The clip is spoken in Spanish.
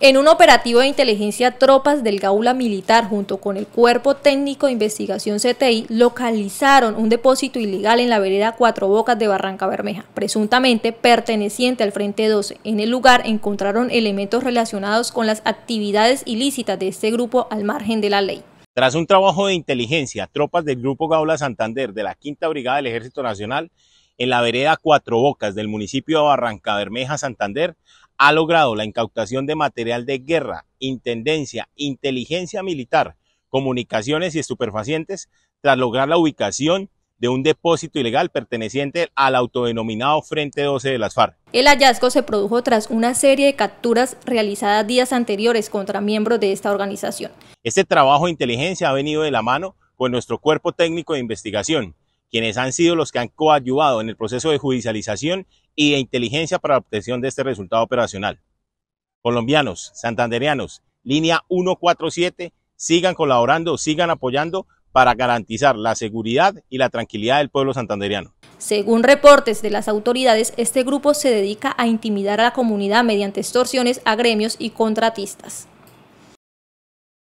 En un operativo de inteligencia, tropas del Gaula Militar junto con el Cuerpo Técnico de Investigación CTI localizaron un depósito ilegal en la vereda Cuatro Bocas de Barranca Bermeja, presuntamente perteneciente al Frente 12. En el lugar encontraron elementos relacionados con las actividades ilícitas de este grupo al margen de la ley. Tras un trabajo de inteligencia, tropas del Grupo Gaula Santander de la Quinta Brigada del Ejército Nacional en la vereda Cuatro Bocas del municipio de Barranca Bermeja, Santander, ha logrado la incautación de material de guerra, intendencia, inteligencia militar, comunicaciones y estupefacientes tras lograr la ubicación de un depósito ilegal perteneciente al autodenominado Frente 12 de las FARC. El hallazgo se produjo tras una serie de capturas realizadas días anteriores contra miembros de esta organización. Este trabajo de inteligencia ha venido de la mano con nuestro cuerpo técnico de investigación, quienes han sido los que han coadyuvado en el proceso de judicialización y de inteligencia para la obtención de este resultado operacional. Colombianos, Santanderianos, línea 147, sigan colaborando, sigan apoyando para garantizar la seguridad y la tranquilidad del pueblo santanderiano. Según reportes de las autoridades, este grupo se dedica a intimidar a la comunidad mediante extorsiones a gremios y contratistas.